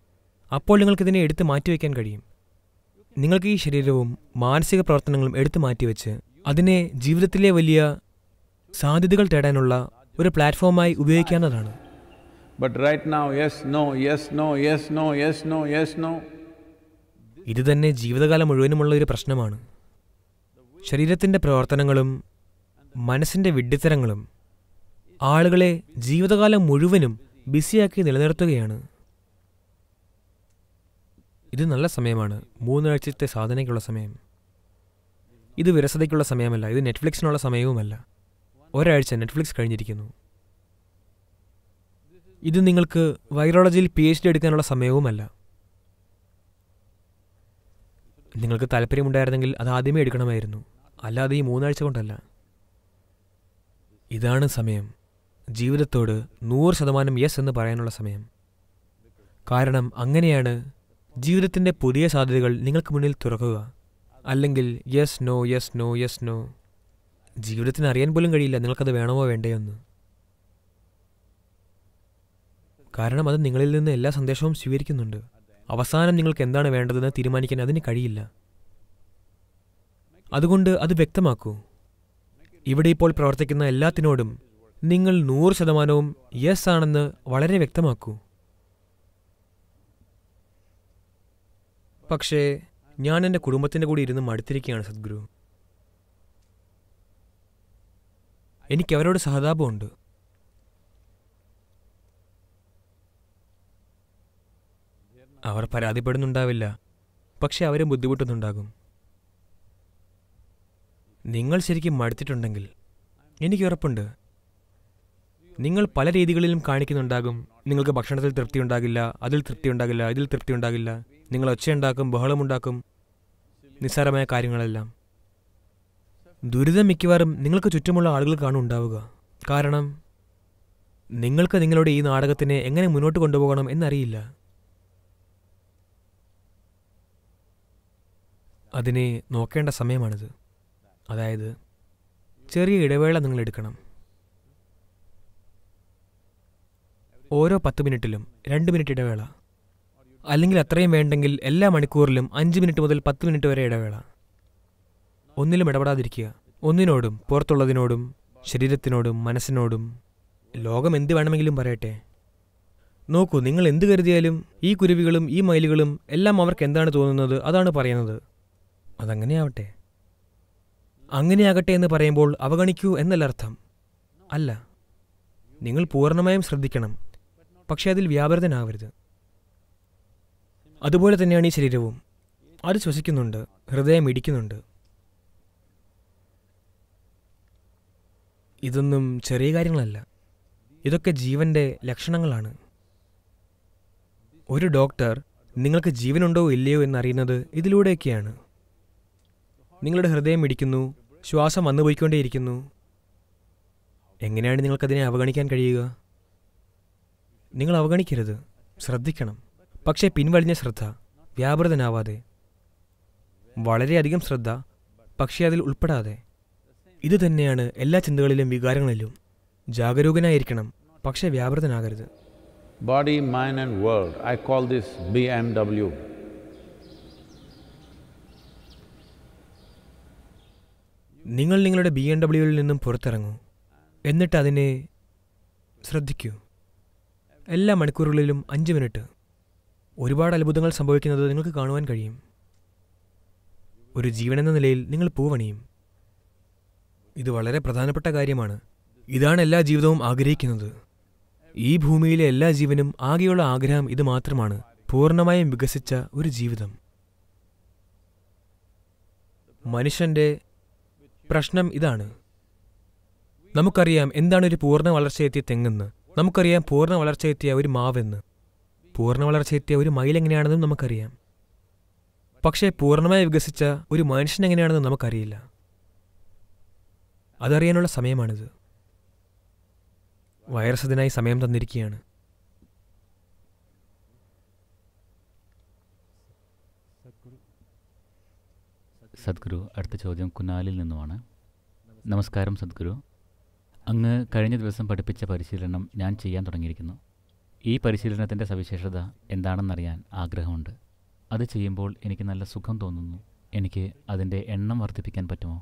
Speaker 2: അപ്പോൾ നിങ്ങൾക്കിതിനെ എടുത്തു മാറ്റിവെക്കാൻ കഴിയും നിങ്ങൾക്ക് ഈ ശരീരവും മാനസിക പ്രവർത്തനങ്ങളും എടുത്തു മാറ്റിവെച്ച് അതിനെ ജീവിതത്തിലെ വലിയ സാധ്യതകൾ തേടാനുള്ള ഒരു പ്ലാറ്റ്ഫോമായി ഉപയോഗിക്കാവുന്നതാണ്
Speaker 1: But right now, yes, no, yes, no, yes, no, yes, no, yes, no.
Speaker 2: ഇത് തന്നെ ജീവിതകാലം മുഴുവനുമുള്ള ഒരു പ്രശ്നമാണ് ശരീരത്തിൻ്റെ പ്രവർത്തനങ്ങളും മനസ്സിൻ്റെ വിഡ്ഢിത്തരങ്ങളും ആളുകളെ ജീവിതകാലം മുഴുവനും ബിസിയാക്കി നിലനിർത്തുകയാണ് ഇത് നല്ല സമയമാണ് മൂന്നാഴ്ചത്തെ സാധനയ്ക്കുള്ള സമയം ഇത് വിരസതയ്ക്കുള്ള സമയമല്ല ഇത് നെറ്റ്ഫ്ലിക്സിനുള്ള സമയവുമല്ല ഒരാഴ്ച നെറ്റ്ഫ്ലിക്സ് കഴിഞ്ഞിരിക്കുന്നു ഇത് നിങ്ങൾക്ക് വൈറോളജിയിൽ പി എച്ച് ഡി എടുക്കാനുള്ള സമയവുമല്ല നിങ്ങൾക്ക് താല്പര്യമുണ്ടായിരുന്നെങ്കിൽ അത് ആദ്യമേ എടുക്കണമായിരുന്നു അല്ലാതെ ഈ മൂന്നാഴ്ച കൊണ്ടല്ല ഇതാണ് സമയം ജീവിതത്തോട് നൂറ് ശതമാനം യെസ് എന്ന് പറയാനുള്ള സമയം കാരണം അങ്ങനെയാണ് ജീവിതത്തിൻ്റെ പുതിയ സാധ്യതകൾ നിങ്ങൾക്ക് മുന്നിൽ തുറക്കുക അല്ലെങ്കിൽ yes no yes no yes no ജീവിതത്തിന് അറിയാൻ പോലും കഴിയില്ല നിങ്ങൾക്കത് വേണമോ വേണ്ടയോ എന്ന് കാരണം അത് നിങ്ങളിൽ നിന്ന് എല്ലാ സന്ദേശവും സ്വീകരിക്കുന്നുണ്ട് അവസാനം നിങ്ങൾക്ക് എന്താണ് വേണ്ടതെന്ന് തീരുമാനിക്കാൻ അതിന് കഴിയില്ല അതുകൊണ്ട് അത് വ്യക്തമാക്കൂ ഇവിടെ ഇപ്പോൾ പ്രവർത്തിക്കുന്ന എല്ലാത്തിനോടും നിങ്ങൾ നൂറ് ശതമാനവും യെസ് ആണെന്ന് വളരെ വ്യക്തമാക്കൂ പക്ഷേ ഞാൻ എൻ്റെ കുടുംബത്തിൻ്റെ കൂടെ ഇരുന്ന് മടുത്തിരിക്കുകയാണ് സദ്ഗുരു എനിക്ക് അവരോട് സഹതാപമുണ്ട് അവർ പരാതിപ്പെടുന്നുണ്ടാവില്ല പക്ഷെ അവരെ ബുദ്ധിമുട്ടുന്നുണ്ടാകും നിങ്ങൾ ശരിക്കും മടുത്തിട്ടുണ്ടെങ്കിൽ എനിക്ക് ഉറപ്പുണ്ട് നിങ്ങൾ പല രീതികളിലും കാണിക്കുന്നുണ്ടാകും നിങ്ങൾക്ക് ഭക്ഷണത്തിൽ തൃപ്തി ഉണ്ടാകില്ല അതിൽ തൃപ്തി ഉണ്ടാകില്ല ഇതിൽ തൃപ്തി ഉണ്ടാകില്ല നിങ്ങൾ ഒച്ചയുണ്ടാക്കും ബഹളമുണ്ടാക്കും നിസ്സാരമായ കാര്യങ്ങളെല്ലാം ദുരിതം മിക്കവാറും നിങ്ങൾക്ക് ചുറ്റുമുള്ള ആളുകൾക്കാണ് ഉണ്ടാവുക കാരണം നിങ്ങൾക്ക് നിങ്ങളുടെ ഈ നാടകത്തിനെ എങ്ങനെ മുന്നോട്ട് കൊണ്ടുപോകണം എന്നറിയില്ല അതിനെ നോക്കേണ്ട സമയമാണിത് അതായത് ചെറിയ ഇടവേള നിങ്ങൾ എടുക്കണം ഓരോ പത്ത് മിനിറ്റിലും രണ്ട് മിനിറ്റ് ഇടവേള അല്ലെങ്കിൽ അത്രയും വേണ്ടെങ്കിൽ എല്ലാ മണിക്കൂറിലും അഞ്ച് മിനിറ്റ് മുതൽ പത്ത് മിനിറ്റ് വരെ ഇടവേള ഒന്നിലും ഇടപെടാതിരിക്കുക ഒന്നിനോടും പുറത്തുള്ളതിനോടും ശരീരത്തിനോടും മനസ്സിനോടും ലോകം എന്ത് വേണമെങ്കിലും പറയട്ടെ നോക്കൂ നിങ്ങൾ എന്ത് കരുതിയാലും ഈ കുരുവികളും ഈ മയിലുകളും എല്ലാം അവർക്ക് എന്താണ് തോന്നുന്നത് അതാണ് പറയുന്നത് അതങ്ങനെയാവട്ടെ അങ്ങനെയാകട്ടെ എന്ന് പറയുമ്പോൾ അവഗണിക്കൂ എന്നല്ല അർത്ഥം അല്ല നിങ്ങൾ പൂർണ്ണമായും ശ്രദ്ധിക്കണം പക്ഷെ അതിൽ വ്യാപൃതനാവരുത് അതുപോലെ തന്നെയാണ് ഈ ശരീരവും അത് ശ്വസിക്കുന്നുണ്ട് ഹൃദയം ഇടിക്കുന്നുണ്ട് ഇതൊന്നും ചെറിയ കാര്യങ്ങളല്ല ഇതൊക്കെ ജീവൻ്റെ ലക്ഷണങ്ങളാണ് ഒരു ഡോക്ടർ നിങ്ങൾക്ക് ജീവനുണ്ടോ ഇല്ലയോ എന്നറിയുന്നത് ഇതിലൂടെയൊക്കെയാണ് നിങ്ങളുടെ ഹൃദയം ഇടിക്കുന്നു ശ്വാസം വന്നു എങ്ങനെയാണ് നിങ്ങൾക്കതിനെ അവഗണിക്കാൻ കഴിയുക നിങ്ങൾ അവഗണിക്കരുത് ശ്രദ്ധിക്കണം പക്ഷേ പിൻവലിഞ്ഞ ശ്രദ്ധ വ്യാപൃതനാവാതെ വളരെയധികം ശ്രദ്ധ പക്ഷേ അതിൽ ഉൾപ്പെടാതെ ഇതുതന്നെയാണ് എല്ലാ ചിന്തകളിലും വികാരങ്ങളിലും ജാഗരൂകനായിരിക്കണം പക്ഷേ വ്യാപൃതനാകരുത്
Speaker 1: body mind and world
Speaker 2: I call this B M W നിങ്ങൾ നിങ്ങളുടെ ബി എം ഡബ്ല്യുവിൽ നിന്നും പുറത്തിറങ്ങൂ എന്നിട്ട് അതിനെ ശ്രദ്ധിക്കൂ എല്ലാ മണിക്കൂറുകളിലും അഞ്ച് മിനിറ്റ് ഒരുപാട് അത്ഭുതങ്ങൾ സംഭവിക്കുന്നത് നിങ്ങൾക്ക് കാണുവാൻ കഴിയും ഒരു ജീവനെന്ന നിലയിൽ നിങ്ങൾ പൂവണിയും ഇത് വളരെ പ്രധാനപ്പെട്ട കാര്യമാണ് ഇതാണ് എല്ലാ ജീവിതവും ആഗ്രഹിക്കുന്നത് ഈ ഭൂമിയിലെ എല്ലാ ജീവനും ആകെയുള്ള ആഗ്രഹം ഇത് മാത്രമാണ് പൂർണ്ണമായും വികസിച്ച ഒരു ജീവിതം മനുഷ്യൻ്റെ പ്രശ്നം ഇതാണ് നമുക്കറിയാം എന്താണ് ഒരു പൂർണ്ണ വളർച്ചയെത്തിയ തെങ്ങെന്ന് നമുക്കറിയാം പൂർണ്ണ വളർച്ചയെത്തിയ ഒരു മാവെന്ന് പൂർണ്ണ വളർച്ചയെത്തിയ ഒരു മയിൽ എങ്ങനെയാണെന്നും നമുക്കറിയാം പക്ഷേ പൂർണ്ണമായി വികസിച്ച ഒരു മനുഷ്യൻ എങ്ങനെയാണെന്നും നമുക്കറിയില്ല അതറിയാനുള്ള സമയമാണിത് വൈറസ് അതിനായി സമയം തന്നിരിക്കുകയാണ് സദ്ഗുരു അടുത്ത ചോദ്യം കുനാലിൽ നിന്നുമാണ് നമസ്കാരം സദ്ഗുരു അങ്ങ് കഴിഞ്ഞ ദിവസം പഠിപ്പിച്ച പരിശീലനം ഞാൻ ചെയ്യാൻ തുടങ്ങിയിരിക്കുന്നു ഈ പരിശീലനത്തിൻ്റെ സവിശേഷത എന്താണെന്നറിയാൻ ആഗ്രഹമുണ്ട് അത് ചെയ്യുമ്പോൾ എനിക്ക് നല്ല സുഖം തോന്നുന്നു എനിക്ക് അതിൻ്റെ എണ്ണം വർദ്ധിപ്പിക്കാൻ പറ്റുമോ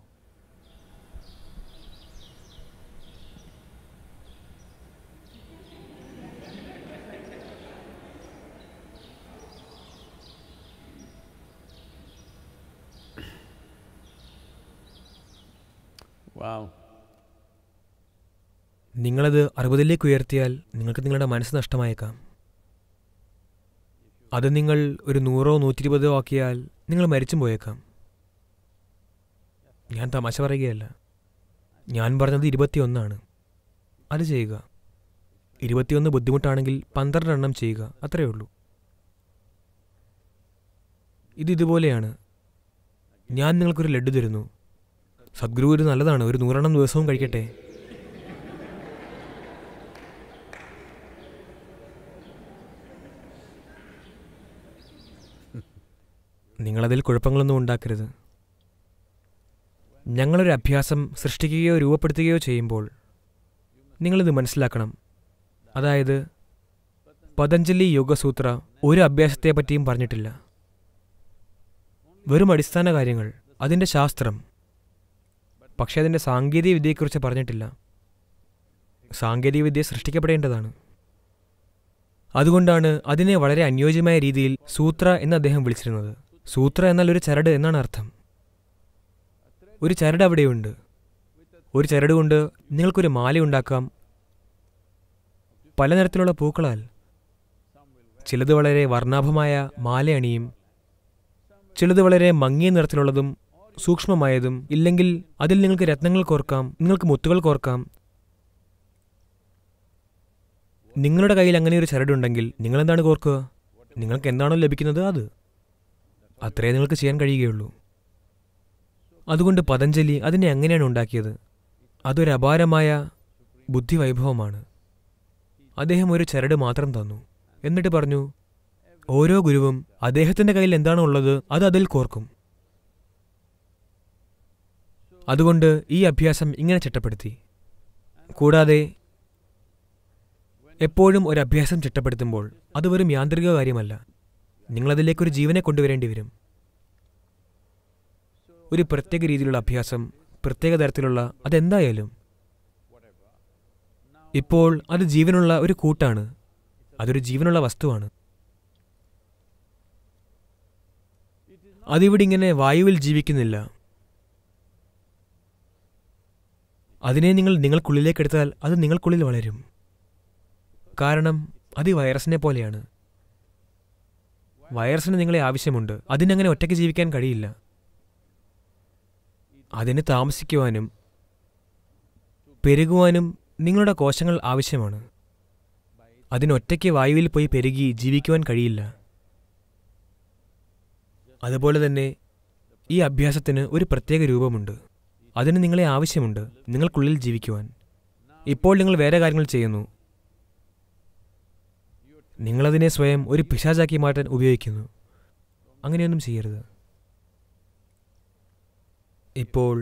Speaker 2: നിങ്ങളത് അറുപതിലേക്ക് ഉയർത്തിയാൽ നിങ്ങൾക്ക് നിങ്ങളുടെ മനസ്സ് നഷ്ടമായേക്കാം അത് നിങ്ങൾ ഒരു നൂറോ ഇരുപതോ ആക്കിയാൽ നിങ്ങൾ മരിച്ചും പോയേക്കാം ഞാൻ തമാശ പറയുകയല്ല ഞാൻ പറഞ്ഞത് ഇരുപത്തിയൊന്നാണ് അത് ചെയ്യുക ഇരുപത്തിയൊന്ന് ബുദ്ധിമുട്ടാണെങ്കിൽ പന്ത്രണ്ടെണ്ണം ചെയ്യുക അത്രയേ ഉള്ളൂ ഇത് ഇതുപോലെയാണ് ഞാൻ നിങ്ങൾക്കൊരു ലഡ്ഡു തരുന്നു സദ്ഗുരു ഒരു നല്ലതാണ് ഒരു നൂറെണ്ണം ദിവസവും കഴിക്കട്ടെ നിങ്ങളതിൽ കുഴപ്പങ്ങളൊന്നും ഉണ്ടാക്കരുത് ഞങ്ങളൊരു അഭ്യാസം സൃഷ്ടിക്കുകയോ രൂപപ്പെടുത്തുകയോ ചെയ്യുമ്പോൾ നിങ്ങളിത് മനസ്സിലാക്കണം അതായത് പതഞ്ജലി യോഗസൂത്ര ഒരു അഭ്യാസത്തെപ്പറ്റിയും പറഞ്ഞിട്ടില്ല വെറും അടിസ്ഥാന കാര്യങ്ങൾ അതിൻ്റെ ശാസ്ത്രം പക്ഷേ അതിൻ്റെ സാങ്കേതിക വിദ്യയെക്കുറിച്ച് പറഞ്ഞിട്ടില്ല സാങ്കേതിക വിദ്യ സൃഷ്ടിക്കപ്പെടേണ്ടതാണ് അതുകൊണ്ടാണ് അതിനെ വളരെ അനുയോജ്യമായ രീതിയിൽ സൂത്ര എന്ന് അദ്ദേഹം വിളിച്ചിരുന്നത് സൂത്ര എന്നാൽ ഒരു ചരട് എന്നാണ് അർത്ഥം ഒരു ചരട് അവിടെയുണ്ട് ഒരു ചരട് കൊണ്ട് നിങ്ങൾക്കൊരു മാല ഉണ്ടാക്കാം പലതരത്തിലുള്ള പൂക്കളാൽ ചിലത് വളരെ വർണ്ണാഭമായ മാലയണിയും ചിലത് വളരെ മങ്ങിയ നിറത്തിലുള്ളതും സൂക്ഷ്മമായതും ഇല്ലെങ്കിൽ അതിൽ നിങ്ങൾക്ക് രത്നങ്ങൾ കോർക്കാം നിങ്ങൾക്ക് മുത്തുകൾ കോർക്കാം നിങ്ങളുടെ കയ്യിൽ അങ്ങനെ ഒരു ചരടുണ്ടെങ്കിൽ നിങ്ങൾ എന്താണ് കോർക്കുക നിങ്ങൾക്ക് എന്താണോ ലഭിക്കുന്നത് അത് അത്രേ നിങ്ങൾക്ക് ചെയ്യാൻ കഴിയുകയുള്ളൂ അതുകൊണ്ട് പതഞ്ജലി അതിനെ അങ്ങനെയാണ് ഉണ്ടാക്കിയത് അതൊരു അപാരമായ ബുദ്ധിവൈഭവമാണ് അദ്ദേഹം ഒരു ചരട് മാത്രം തന്നു എന്നിട്ട് പറഞ്ഞു ഓരോ ഗുരുവും അദ്ദേഹത്തിൻ്റെ കയ്യിൽ എന്താണോ ഉള്ളത് അത് അതിൽ കോർക്കും അതുകൊണ്ട് ഈ അഭ്യാസം ഇങ്ങനെ ചിട്ടപ്പെടുത്തി കൂടാതെ എപ്പോഴും ഒരു അഭ്യാസം ചിട്ടപ്പെടുത്തുമ്പോൾ അത് വെറും യാന്ത്രിക കാര്യമല്ല നിങ്ങളതിലേക്കൊരു ജീവനെ കൊണ്ടുവരേണ്ടി വരും ഒരു പ്രത്യേക രീതിയിലുള്ള അഭ്യാസം പ്രത്യേക തരത്തിലുള്ള അതെന്തായാലും ഇപ്പോൾ അത് ജീവനുള്ള ഒരു കൂട്ടാണ് അതൊരു ജീവനുള്ള വസ്തുവാണ് അതിവിടെ ഇങ്ങനെ വായുവിൽ ജീവിക്കുന്നില്ല അതിനെ നിങ്ങൾ നിങ്ങൾക്കുള്ളിലേക്കെടുത്താൽ അത് നിങ്ങൾക്കുള്ളിൽ വളരും കാരണം അത് ഈ വൈറസിനെ പോലെയാണ് വൈറസിന് നിങ്ങളെ ആവശ്യമുണ്ട് അതിനങ്ങനെ ഒറ്റയ്ക്ക് ജീവിക്കാൻ കഴിയില്ല അതിന് താമസിക്കുവാനും പെരുകുവാനും നിങ്ങളുടെ കോശങ്ങൾ ആവശ്യമാണ് അതിനൊറ്റയ്ക്ക് വായുവിൽ പോയി പെരുകി ജീവിക്കുവാൻ കഴിയില്ല അതുപോലെ തന്നെ ഈ അഭ്യാസത്തിന് ഒരു പ്രത്യേക രൂപമുണ്ട് അതിന് നിങ്ങളെ ആവശ്യമുണ്ട് നിങ്ങൾക്കുള്ളിൽ ജീവിക്കുവാൻ ഇപ്പോൾ നിങ്ങൾ വേറെ കാര്യങ്ങൾ ചെയ്യുന്നു നിങ്ങളതിനെ സ്വയം ഒരു പിശാചാക്കി മാറ്റാൻ ഉപയോഗിക്കുന്നു അങ്ങനെയൊന്നും ചെയ്യരുത് ഇപ്പോൾ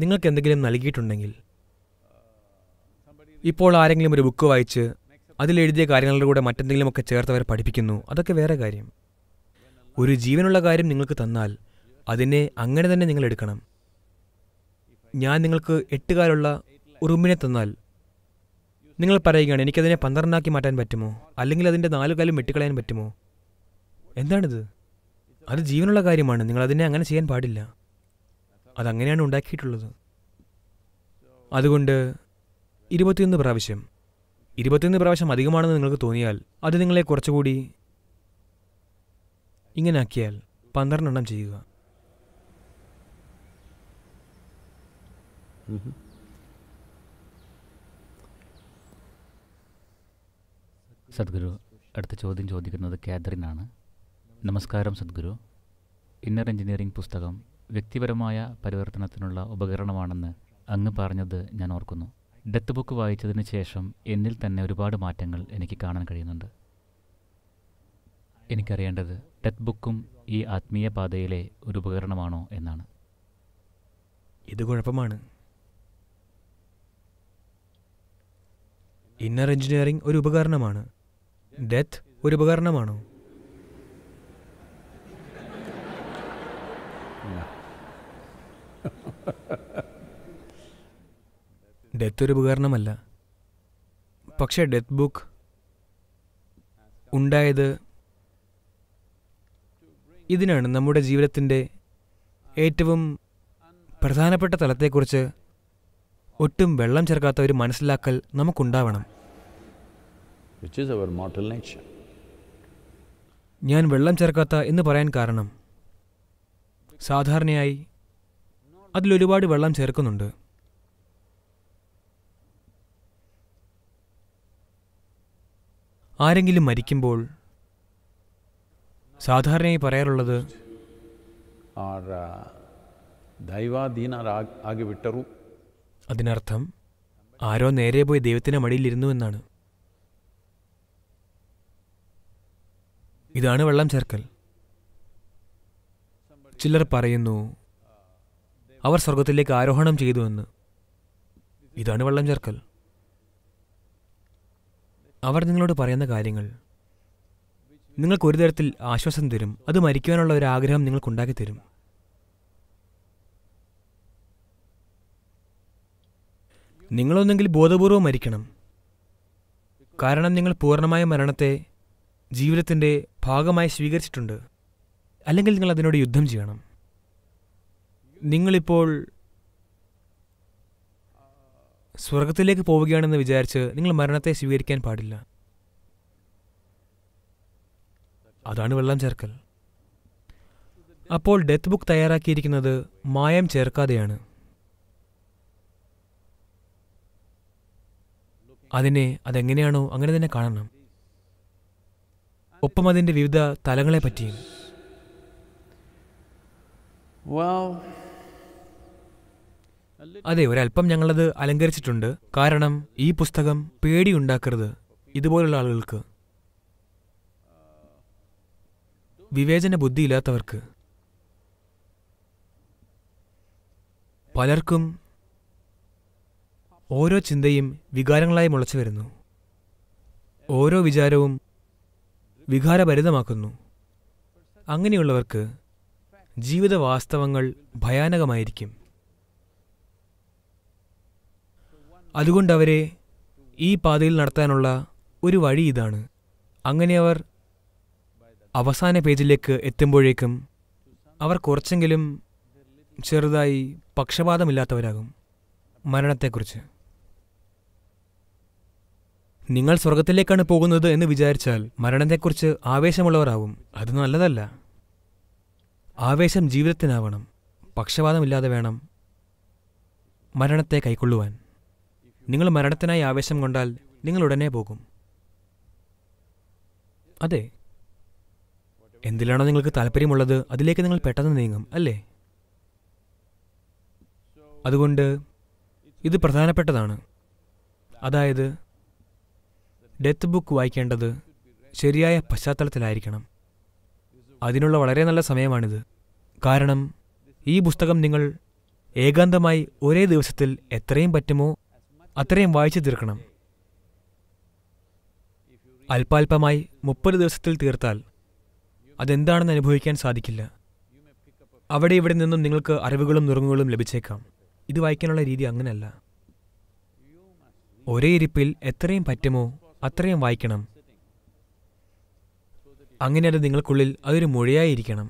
Speaker 2: നിങ്ങൾക്ക് എന്തെങ്കിലും നൽകിയിട്ടുണ്ടെങ്കിൽ ഇപ്പോൾ ആരെങ്കിലും ഒരു ബുക്ക് വായിച്ച് അതിലെഴുതിയ കാര്യങ്ങളുടെ കൂടെ മറ്റെന്തെങ്കിലുമൊക്കെ ചേർത്തവർ പഠിപ്പിക്കുന്നു അതൊക്കെ വേറെ കാര്യം ഒരു ജീവനുള്ള കാര്യം നിങ്ങൾക്ക് തന്നാൽ അതിനെ അങ്ങനെ തന്നെ നിങ്ങൾ എടുക്കണം ഞാൻ നിങ്ങൾക്ക് എട്ടുകാലുള്ള ഉറുമ്പിനെ തന്നാൽ നിങ്ങൾ പറയുകയാണ് എനിക്കതിനെ പന്ത്രണ്ടാക്കി മാറ്റാൻ പറ്റുമോ അല്ലെങ്കിൽ അതിൻ്റെ നാലുകാലും വെട്ടിക്കളയാൻ പറ്റുമോ എന്താണിത് അത് ജീവനുള്ള കാര്യമാണ് നിങ്ങൾ അതിനെ അങ്ങനെ ചെയ്യാൻ പാടില്ല അതങ്ങനെയാണ് ഉണ്ടാക്കിയിട്ടുള്ളത് അതുകൊണ്ട് ഇരുപത്തിയൊന്ന് പ്രാവശ്യം ഇരുപത്തിയൊന്ന് പ്രാവശ്യം അധികമാണെന്ന് നിങ്ങൾക്ക് തോന്നിയാൽ അത് നിങ്ങളെ കുറച്ചുകൂടി ഇങ്ങനെ ആക്കിയാൽ പന്ത്രണ്ടെണ്ണം ചെയ്യുക സദ്ഗുരു അടുത്ത ചോദ്യം ചോദിക്കുന്നത് കാതറിൻ ആണ് നമസ്കാരം സദ്ഗുരു ഇന്നർ എഞ്ചിനീയറിംഗ് പുസ്തകം വ്യക്തിപരമായ പരിവർത്തനത്തിനുള്ള ഉപകരണമാണെന്ന് അങ്ങ് പറഞ്ഞത് ഞാൻ ഓർക്കുന്നു ഡെത്ത് ബുക്ക് വായിച്ചതിന് ശേഷം എന്നിൽ തന്നെ ഒരുപാട് മാറ്റങ്ങൾ എനിക്ക് കാണാൻ കഴിയുന്നുണ്ട് എനിക്കറിയേണ്ടത് ഡെത്ത് ബുക്കും ഈ ആത്മീയ പാതയിലെ ഒരു ഉപകരണമാണോ എന്നാണ് ഇത് കുഴപ്പമാണ് ഇന്നർ എഞ്ചിനീയറിംഗ് ഒരു ഉപകരണമാണ് ഡെത്ത് ഒരു ഉപകരണമാണോ ഡെത്ത് ഒരു ഉപകരണമല്ല പക്ഷേ ഡെത്ത് ബുക്ക് ഉണ്ടായത് ഇതിനാണ് നമ്മുടെ ജീവിതത്തിൻ്റെ ഏറ്റവും പ്രധാനപ്പെട്ട തലത്തെക്കുറിച്ച് ഒട്ടും വെള്ളം ചേർക്കാത്ത ഒരു മനസ്സിലാക്കൽ നമുക്കുണ്ടാവണം ഞാൻ വെള്ളം ചേർക്കാത്ത എന്ന് പറയാൻ കാരണം സാധാരണയായി അതിലൊരുപാട് വെള്ളം ചേർക്കുന്നുണ്ട് ആരെങ്കിലും മരിക്കുമ്പോൾ സാധാരണയായി പറയാറുള്ളത്
Speaker 1: uh, ആകെ വിട്ടറൂ
Speaker 2: അതിനർത്ഥം ആരോ നേരെ പോയി ദൈവത്തിൻ്റെ മടിയിലിരുന്നു എന്നാണ് ഇതാണ് വെള്ളം ചേർക്കൽ ചിലർ പറയുന്നു അവർ സ്വർഗത്തിലേക്ക് ആരോഹണം ചെയ്തുവെന്ന് ഇതാണ് വെള്ളം ചേർക്കൽ അവർ നിങ്ങളോട് പറയുന്ന കാര്യങ്ങൾ നിങ്ങൾക്ക് ഒരു തരത്തിൽ ആശ്വാസം തരും അത് മരിക്കുവാനുള്ള ഒരു ആഗ്രഹം നിങ്ങൾക്കുണ്ടാക്കി തരും നിങ്ങളൊന്നെങ്കിൽ ബോധപൂർവം മരിക്കണം കാരണം നിങ്ങൾ പൂർണ്ണമായ മരണത്തെ ജീവിതത്തിൻ്റെ ഭാഗമായി സ്വീകരിച്ചിട്ടുണ്ട് അല്ലെങ്കിൽ നിങ്ങൾ അതിനോട് യുദ്ധം ചെയ്യണം നിങ്ങളിപ്പോൾ സ്വർഗത്തിലേക്ക് പോവുകയാണെന്ന് വിചാരിച്ച് നിങ്ങൾ മരണത്തെ സ്വീകരിക്കാൻ പാടില്ല അതാണ് വെള്ളം ചേർക്കൽ അപ്പോൾ ഡെത്ത് ബുക്ക് തയ്യാറാക്കിയിരിക്കുന്നത് മായം ചേർക്കാതെയാണ് അതിനെ അതെങ്ങനെയാണോ അങ്ങനെ തന്നെ കാണണം ഒപ്പം അതിൻ്റെ വിവിധ തലങ്ങളെ പറ്റിയും അതെ ഒരല്പം ഞങ്ങളത് അലങ്കരിച്ചിട്ടുണ്ട് കാരണം ഈ പുസ്തകം പേടിയുണ്ടാക്കരുത് ഇതുപോലുള്ള ആളുകൾക്ക് വിവേചന ബുദ്ധിയില്ലാത്തവർക്ക് പലർക്കും ഓരോ ചിന്തയും വികാരങ്ങളായി മുളച്ചു വരുന്നു ഓരോ വിചാരവും വികാരഭരിതമാക്കുന്നു അങ്ങനെയുള്ളവർക്ക് ജീവിത വാസ്തവങ്ങൾ ഭയാനകമായിരിക്കും അതുകൊണ്ട് അവരെ ഈ പാതയിൽ നടത്താനുള്ള ഒരു വഴി ഇതാണ് അങ്ങനെ അവർ അവസാന പേജിലേക്ക് എത്തുമ്പോഴേക്കും അവർ കുറച്ചെങ്കിലും ചെറുതായി പക്ഷപാതമില്ലാത്തവരാകും മരണത്തെക്കുറിച്ച് നിങ്ങൾ സ്വർഗത്തിലേക്കാണ് പോകുന്നത് എന്ന് വിചാരിച്ചാൽ മരണത്തെക്കുറിച്ച് ആവേശമുള്ളവരാവും അത് നല്ലതല്ല ആവേശം ജീവിതത്തിനാവണം പക്ഷപാതമില്ലാതെ വേണം മരണത്തെ കൈക്കൊള്ളുവാൻ നിങ്ങൾ മരണത്തിനായി ആവേശം കൊണ്ടാൽ നിങ്ങൾ ഉടനെ പോകും അതെ എന്തിലാണോ നിങ്ങൾക്ക് താല്പര്യമുള്ളത് അതിലേക്ക് നിങ്ങൾ പെട്ടെന്ന് നീങ്ങും അല്ലേ അതുകൊണ്ട് ഇത് പ്രധാനപ്പെട്ടതാണ് അതായത് ഡെത്ത് ബുക്ക് വായിക്കേണ്ടത് ശരിയായ പശ്ചാത്തലത്തിലായിരിക്കണം അതിനുള്ള വളരെ നല്ല സമയമാണിത് കാരണം ഈ പുസ്തകം നിങ്ങൾ ഏകാന്തമായി ഒരേ ദിവസത്തിൽ എത്രയും പറ്റുമോ അത്രയും വായിച്ചു തീർക്കണം അല്പാൽപമായി മുപ്പത് ദിവസത്തിൽ തീർത്താൽ അതെന്താണെന്ന് അനുഭവിക്കാൻ സാധിക്കില്ല അവിടെ ഇവിടെ നിന്നും നിങ്ങൾക്ക് അറിവുകളും നുറുങ്ങുകളും ലഭിച്ചേക്കാം ഇത് വായിക്കാനുള്ള രീതി അങ്ങനെയല്ല ഒരേ ഇരിപ്പിൽ എത്രയും പറ്റുമോ അത്രയും വായിക്കണം അങ്ങനെ അത് നിങ്ങൾക്കുള്ളിൽ അതൊരു മൊഴിയായിരിക്കണം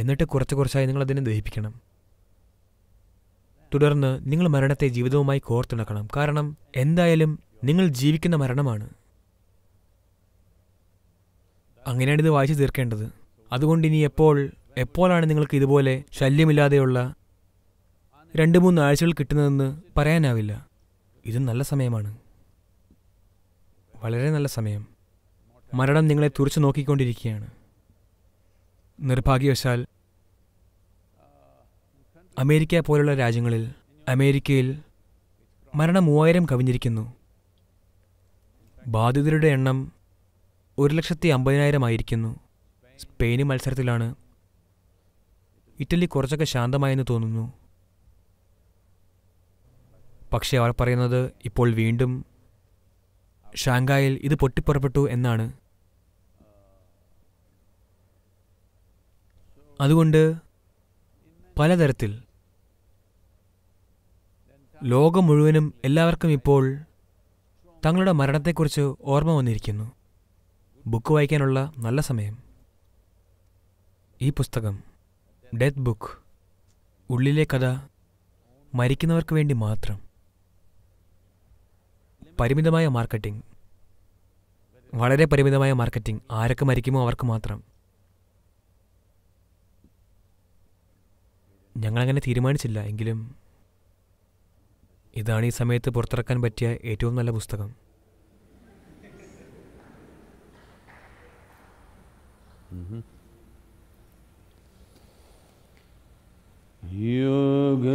Speaker 2: എന്നിട്ട് കുറച്ച് കുറച്ചായി നിങ്ങൾ അതിനെ ദഹിപ്പിക്കണം തുടർന്ന് നിങ്ങൾ മരണത്തെ ജീവിതവുമായി കോർത്തിണക്കണം കാരണം എന്തായാലും നിങ്ങൾ ജീവിക്കുന്ന മരണമാണ് അങ്ങനെയാണ് ഇത് വായിച്ചു തീർക്കേണ്ടത് അതുകൊണ്ട് ഇനി എപ്പോൾ എപ്പോഴാണ് നിങ്ങൾക്ക് ഇതുപോലെ ശല്യമില്ലാതെയുള്ള രണ്ട് മൂന്ന് ആഴ്ചകൾ കിട്ടുന്നതെന്ന് പറയാനാവില്ല ഇത് നല്ല സമയമാണ് വളരെ നല്ല സമയം മരണം നിങ്ങളെ തുറച്ചു നോക്കിക്കൊണ്ടിരിക്കുകയാണ് നിർഭാഗ്യവശാൽ അമേരിക്ക പോലുള്ള രാജ്യങ്ങളിൽ അമേരിക്കയിൽ മരണം മൂവായിരം കവിഞ്ഞിരിക്കുന്നു ബാധിതരുടെ എണ്ണം ഒരു ലക്ഷത്തി അമ്പതിനായിരം ആയിരിക്കുന്നു സ്പെയിന് മത്സരത്തിലാണ് ഇറ്റലി കുറച്ചൊക്കെ ശാന്തമായെന്ന് തോന്നുന്നു പക്ഷേ അവർ പറയുന്നത് ഇപ്പോൾ വീണ്ടും ഷാങ്കായിൽ ഇത് പൊട്ടിപ്പുറപ്പെട്ടു എന്നാണ് അതുകൊണ്ട് പലതരത്തിൽ ലോകം മുഴുവനും എല്ലാവർക്കും ഇപ്പോൾ തങ്ങളുടെ മരണത്തെക്കുറിച്ച് ഓർമ്മ വന്നിരിക്കുന്നു ബുക്ക് വായിക്കാനുള്ള നല്ല സമയം ഈ പുസ്തകം ഡെത്ത് ബുക്ക് ഉള്ളിലെ കഥ മരിക്കുന്നവർക്ക് വേണ്ടി മാത്രം പരിമിതമായ മാർക്കറ്റിംഗ് വളരെ പരിമിതമായ മാർക്കറ്റിംഗ് ആരൊക്കെ മരിക്കുമോ അവർക്ക് മാത്രം ഞങ്ങളങ്ങനെ തീരുമാനിച്ചില്ല എങ്കിലും ഇതാണ് ഈ സമയത്ത് പുറത്തിറക്കാൻ പറ്റിയ ഏറ്റവും നല്ല പുസ്തകം
Speaker 1: യോഗയോഗേശ്വ